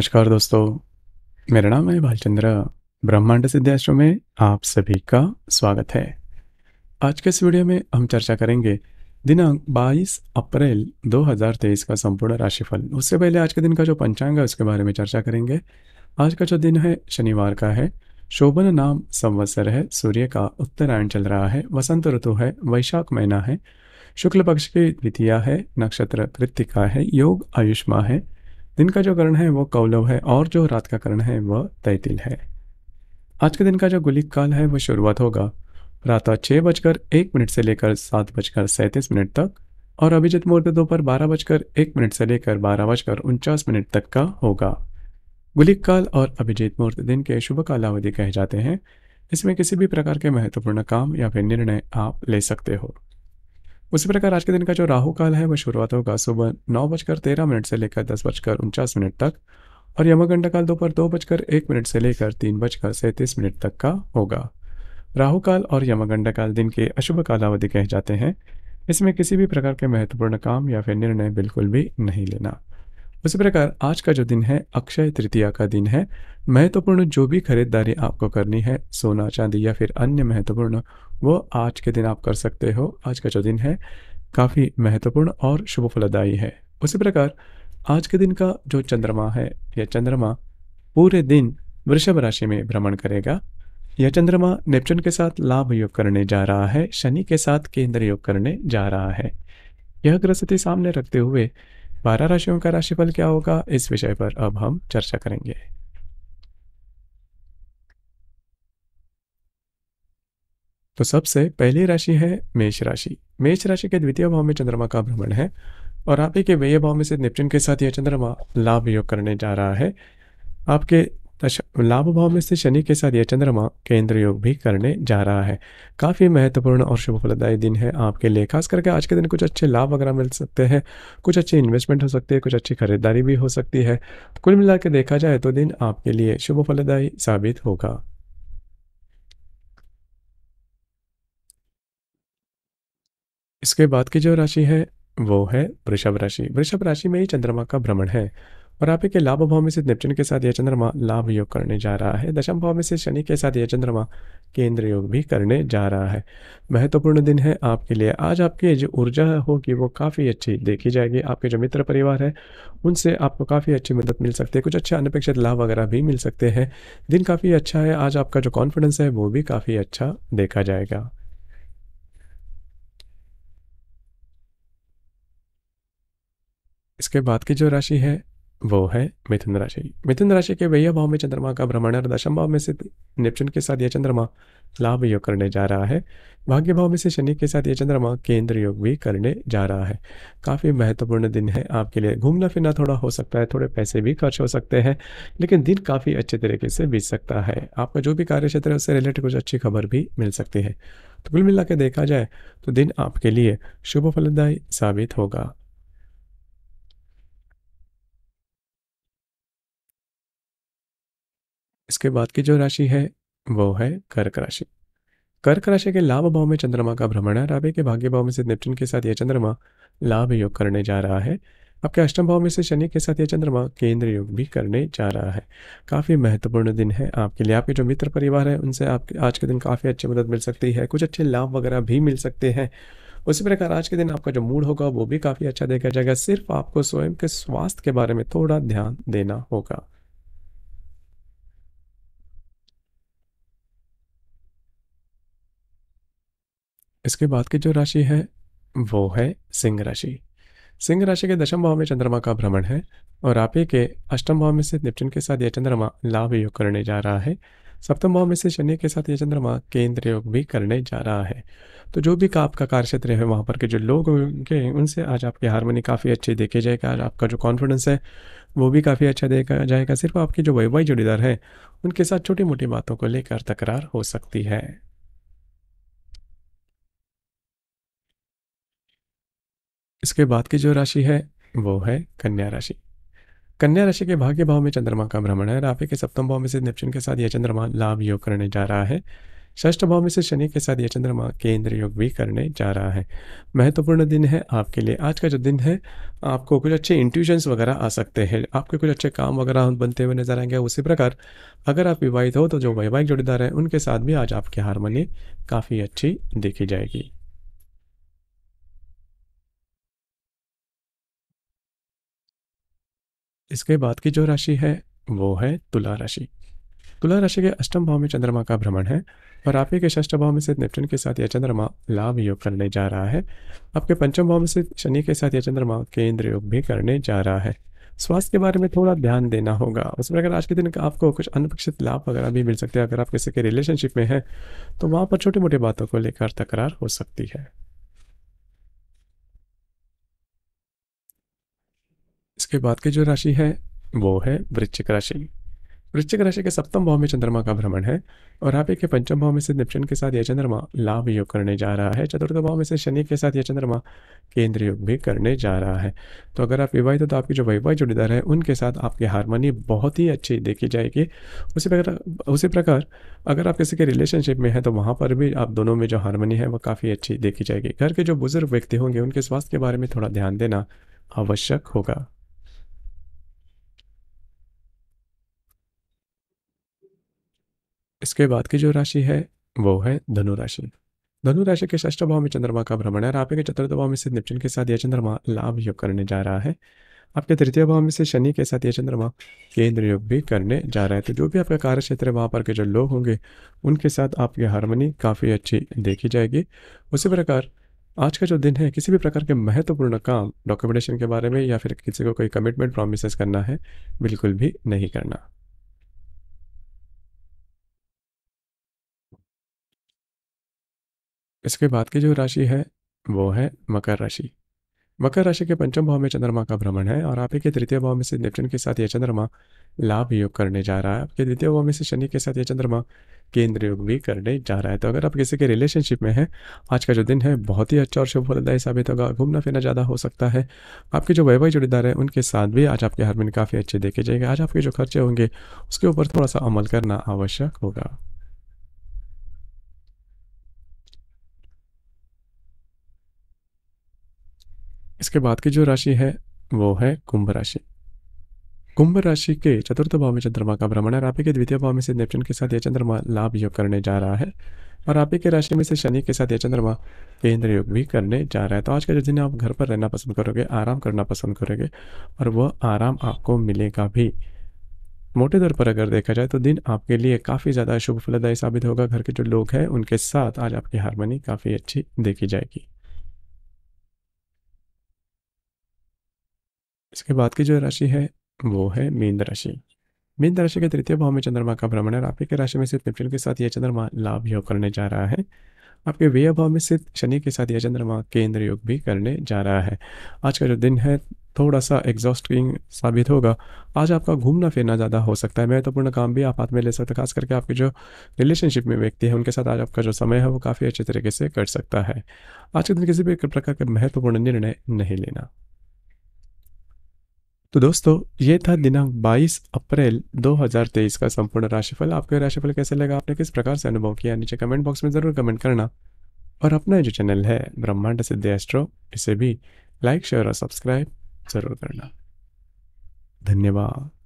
नमस्कार दोस्तों मेरा नाम है भालचंद्र ब्रह्मांड सिद्धाश्रम में आप सभी का स्वागत है आज के इस वीडियो में हम चर्चा करेंगे दिनांक 22 अप्रैल 2023 का संपूर्ण राशिफल उससे पहले आज के दिन का जो पंचांग है उसके बारे में चर्चा करेंगे आज का जो दिन है शनिवार का है शोभन नाम संवत्सर है सूर्य का उत्तरायण चल रहा है वसंत ऋतु है वैशाख महीना है शुक्ल पक्ष की द्वितीया है नक्षत्र कृतिका है योग आयुष्मा है दिन का जो करण है वह कौलव है और जो रात का करण है वह तैतिल है आज के दिन का जो गुलिक काल है वह शुरुआत होगा प्रातः छः बजकर एक मिनट से लेकर सात बजकर सैंतीस मिनट तक और अभिजित मुहूर्त दोपहर बारह बजकर एक मिनट से लेकर बारह बजकर उनचास मिनट तक का होगा गुलिक काल और अभिजीत मुहूर्त दिन के शुभ कालावधि कहे जाते हैं इसमें किसी भी प्रकार के महत्वपूर्ण काम या फिर निर्णय आप ले सकते हो उसी प्रकार आज के दिन का जो राहु काल है वह शुरुआत होगा सुबह नौ बजकर तेरह मिनट से लेकर दस बजकर उनचास मिनट तक और यमगंड काल दोपहर दो, बजकर एक मिनट से लेकर तीन बजकर सैंतीस मिनट तक का होगा राहु काल और यमगंड काल दिन के अशुभ कालावधि कहे जाते हैं इसमें किसी भी प्रकार के महत्वपूर्ण काम या फिर निर्णय बिल्कुल भी नहीं लेना उसी प्रकार आज का जो दिन है अक्षय तृतीया का दिन है महत्वपूर्ण जो भी खरीदारी आपको करनी है सोना चांदी या फिर अन्य महत्वपूर्ण वो आज के दिन आप कर सकते हो आज का जो दिन है काफ़ी महत्वपूर्ण और शुभ फलदायी है उसी प्रकार आज के दिन का जो चंद्रमा है यह चंद्रमा पूरे दिन वृषभ राशि में भ्रमण करेगा यह चंद्रमा नेपचन के साथ लाभ योग करने जा रहा है शनि के साथ केंद्र योग करने जा रहा है यह स्थिति सामने रखते हुए बारह राशियों का राशिफल क्या होगा इस विषय पर अब हम चर्चा करेंगे तो सबसे पहली राशि है मेष राशि मेष राशि के द्वितीय भाव में चंद्रमा का भ्रमण है और आप ही के व्यय भाव में से निपटिन के साथ यह चंद्रमा लाभ योग करने जा रहा है आपके लाभ भाव में से शनि के साथ यह चंद्रमा केंद्र योग भी करने जा रहा है काफ़ी महत्वपूर्ण और शुभ फलदायी दिन है आपके लिए खास करके आज के दिन कुछ अच्छे लाभ वगैरह मिल सकते हैं कुछ अच्छे इन्वेस्टमेंट हो सकते हैं कुछ अच्छी खरीदारी भी हो सकती है कुल मिलाकर देखा जाए तो दिन आपके लिए शुभ फलदायी साबित होगा इसके बाद की जो राशि है वो है वृषभ राशि वृषभ राशि में ही चंद्रमा का भ्रमण है और आप के लाभ भाव में से नेपच्यून के साथ यह चंद्रमा लाभ योग करने जा रहा है दशम भाव में से शनि के साथ यह चंद्रमा केंद्र योग भी करने जा रहा है महत्वपूर्ण दिन है आपके लिए आज आपकी जो ऊर्जा होगी वो काफ़ी अच्छी देखी जाएगी आपके जो मित्र परिवार है उनसे आपको काफ़ी अच्छी मदद मिल सकती है कुछ अच्छे अनपेक्षित लाभ वगैरह भी मिल सकते हैं दिन काफ़ी अच्छा है आज आपका जो कॉन्फिडेंस है वो भी काफ़ी अच्छा देखा जाएगा इसके बाद की जो राशि है वो है मिथुन राशि मिथुन राशि के भैया भाव में चंद्रमा का भ्रमण और दशम भाव में से नेपचुन के साथ यह चंद्रमा लाभ योग करने जा रहा है भाग्य भाव में से शनि के साथ यह चंद्रमा केंद्र योग भी करने जा रहा है काफ़ी महत्वपूर्ण दिन है आपके लिए घूमना फिरना थोड़ा हो सकता है थोड़े पैसे भी खर्च हो सकते हैं लेकिन दिन काफ़ी अच्छे तरीके से बीत सकता है आपका जो भी कार्य क्षेत्र है उससे रिलेटेड कुछ अच्छी खबर भी मिल सकती है तो कुल मिला देखा जाए तो दिन आपके लिए शुभ फलदायी साबित होगा इसके बाद की जो राशि है वो है कर्क राशि कर्क राशि के लाभ भाव में चंद्रमा का भ्रमण है राबे के भाग्य भाव में से नेपच्यून के साथ यह चंद्रमा लाभ योग करने जा रहा है आपके अष्टम भाव में से शनि के साथ यह चंद्रमा केंद्र योग भी करने जा रहा है काफ़ी महत्वपूर्ण दिन है आपके लिए आपके जो मित्र परिवार है उनसे आपके आज के दिन काफ़ी अच्छी मदद मिल सकती है कुछ अच्छे लाभ वगैरह भी मिल सकते हैं उसी प्रकार आज के दिन आपका जो मूड होगा वो भी काफ़ी अच्छा देखा जाएगा सिर्फ आपको स्वयं के स्वास्थ्य के बारे में थोड़ा ध्यान देना होगा इसके बाद की जो राशि है वो है सिंह राशि सिंह राशि के दशम भाव में चंद्रमा का भ्रमण है और आपे के अष्टम भाव में से निपटन के साथ यह चंद्रमा लाभ योग करने जा रहा है सप्तम भाव में से शनि के साथ यह चंद्रमा केंद्र योग भी करने जा रहा है तो जो भी का आपका कार्य क्षेत्र है वहाँ पर के जो लोग होंगे उनसे आज आपकी हारमोनी काफ़ी अच्छी देखी जाएगी आज आपका जो कॉन्फिडेंस है वो भी काफ़ी अच्छा देखा जाएगा सिर्फ आपके जो वैवाहिक जोड़ीदार हैं उनके साथ छोटी मोटी बातों को लेकर तकरार हो सकती है इसके बाद की जो राशि है वो है कन्या राशि कन्या राशि के भाग्य भाव में चंद्रमा का भ्रमण है राफे के सप्तम भाव में से नेपच्यून के साथ यह चंद्रमा लाभ योग करने जा रहा है षष्ठ भाव में से शनि के साथ यह चंद्रमा केंद्र योग भी करने जा रहा है महत्वपूर्ण दिन है आपके लिए आज का जो दिन है आपको कुछ अच्छे इंट्यूशंस वगैरह आ सकते हैं आपके कुछ अच्छे काम वगैरह बनते हुए नजर आएंगे उसी प्रकार अगर आप विवाहित हो तो जो वैवाहिक जोड़ीदार हैं उनके साथ भी आज आपकी हारमोनी काफ़ी अच्छी देखी जाएगी इसके बाद की जो राशि है वो है तुला राशि तुला राशि के अष्टम भाव में चंद्रमा का भ्रमण है और आपके के षष्ठ भाव में से नेप्टन के साथ यह चंद्रमा लाभ योग करने जा रहा है आपके पंचम भाव में से शनि के साथ यह चंद्रमा केंद्र योग भी करने जा रहा है स्वास्थ्य के बारे में थोड़ा ध्यान देना होगा उसमें अगर आज के दिन आपको कुछ अनपेक्षित लाभ वगैरह भी मिल सकते हैं अगर आप किसी के रिलेशनशिप में हैं तो वहाँ पर छोटे मोटे बातों को लेकर तकरार हो सकती है इसके बाद की जो राशि है वो है वृश्चिक राशि वृश्चिक राशि के सप्तम भाव में चंद्रमा का भ्रमण है और आप के पंचम भाव में से निपचन के साथ यह चंद्रमा लाभ योग करने जा रहा है चतुर्थ भाव में से शनि के साथ यह चंद्रमा केंद्र योग भी करने जा रहा है तो अगर आप विवाहित हो तो आपकी जो वैवाहिक जोड़ीदार है उनके साथ आपकी हारमोनी बहुत ही अच्छी देखी जाएगी उसी प्रकार उसी प्रकार अगर आप किसी के रिलेशनशिप में हैं तो वहाँ पर भी आप दोनों में जो हारमोनी है वह काफ़ी अच्छी देखी जाएगी घर के जो बुजुर्ग व्यक्ति होंगे उनके स्वास्थ्य के बारे में थोड़ा ध्यान देना आवश्यक होगा इसके बाद की जो राशि है वो है धनुराशि धनु राशि के ष्ठ भाव में चंद्रमा का भ्रमण है और आपके चतुर्थ भाव में से निपचन के साथ यह चंद्रमा लाभ योग करने जा रहा है आपके तृतीय भाव में से शनि के साथ यह चंद्रमा केंद्र योग भी करने जा रहा है तो जो भी आपका कार्य क्षेत्र है वहाँ पर के जो लोग होंगे उनके साथ आपकी हारमोनी काफ़ी अच्छी देखी जाएगी उसी प्रकार आज का जो दिन है किसी भी प्रकार के महत्वपूर्ण काम डॉक्यूमेंटेशन के बारे में या फिर किसी को कोई कमिटमेंट प्रोमिस करना है बिल्कुल भी नहीं करना इसके बाद की जो राशि है वो है मकर राशि मकर राशि के पंचम भाव में चंद्रमा का भ्रमण है और आपके के तृतीय भाव में से नेपचन के साथ यह चंद्रमा लाभ योग करने जा रहा है आपके द्वितीय भाव में से शनि के साथ यह चंद्रमा केंद्र योग भी करने जा रहा है तो अगर आप किसी के रिलेशनशिप में हैं आज का जो दिन है बहुत ही अच्छा और शुभ फलदायी साबित होगा घूमना फिरना ज़्यादा हो सकता है आपके जो वैवाहिक जुड़ीदार हैं उनके साथ भी आज आपके हर दिन काफ़ी अच्छे देखे जाएंगे आज आपके जो खर्चे होंगे उसके ऊपर थोड़ा सा अमल करना आवश्यक होगा इसके बाद की जो राशि है वो है कुंभ राशि कुंभ राशि के चतुर्थ भाव में चंद्रमा का भ्रमण है और के द्वितीय भाव में से नेपचुन के साथ यह चंद्रमा लाभ योग करने जा रहा है और आप के राशि में से शनि के साथ यह चंद्रमा केंद्र योग भी करने जा रहा है तो आज का जो दिन आप घर पर रहना पसंद करोगे आराम करना पसंद करोगे और वह आराम आपको मिलेगा भी मोटे तौर पर अगर देखा जाए तो दिन आपके लिए काफ़ी ज़्यादा शुभ फलदायी साबित होगा घर के जो लोग हैं उनके साथ आज आपकी हारमोनी काफ़ी अच्छी देखी जाएगी इसके बाद की जो राशि है वो है मीन राशि मीन राशि के तृतीय भाव में चंद्रमा का भ्रमण है और आपके राशि में स्थित मिप्टन के साथ यह चंद्रमा लाभ योग करने जा रहा है आपके व्यय भाव में स्थित शनि के साथ यह चंद्रमा केंद्र योग भी करने जा रहा है आज का जो दिन है थोड़ा सा एग्जॉस्टिंग साबित होगा आज आपका घूमना फिरना ज़्यादा हो सकता है महत्वपूर्ण तो काम भी आप हाथ में ले सकते हैं खास करके आपके जो रिलेशनशिप में व्यक्ति है उनके साथ आज आपका जो समय है वो काफ़ी अच्छे तरीके से कट सकता है आज के दिन किसी भी प्रकार का महत्वपूर्ण निर्णय नहीं लेना तो दोस्तों ये था दिनांक 22 अप्रैल 2023 का संपूर्ण राशिफल आपको राशिफल कैसे लगा आपने किस प्रकार से अनुभव किया नीचे कमेंट बॉक्स में ज़रूर कमेंट करना और अपना जो चैनल है ब्रह्मांड सिद्ध एस्ट्रो इसे भी लाइक शेयर और सब्सक्राइब ज़रूर करना धन्यवाद